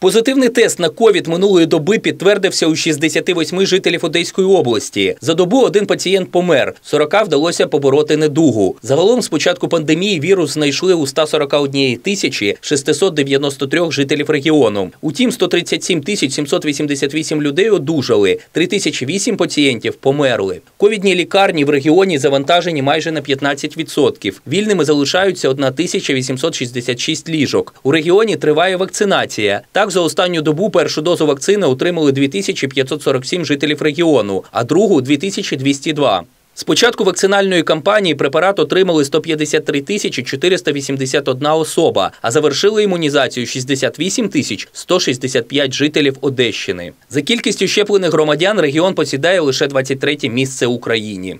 Позитивний тест на ковід минулої доби підтвердився у 68 жителів Одеської області. За добу один пацієнт помер. 40 вдалося побороти недугу. Загалом, з початку пандемії, вірус знайшли у 141 тисячі 693 жителів регіону. Утім, 137 тисяч 788 людей одужали, 3008 пацієнтів померли. Ковідні лікарні в регіоні завантажені майже на 15%. Вільними залишаються 1866 ліжок. У регіоні триває вакцинація. Так так, за останню добу першу дозу вакцини отримали 2547 жителів регіону, а другу 2202. З початку вакцинальної кампанії препарат отримали 153 тисячі 481 особа, а завершили імунізацію 68 тисяч 165 жителів Одещини. За кількістю щеплених громадян регіон посідає лише 23 місце Україні.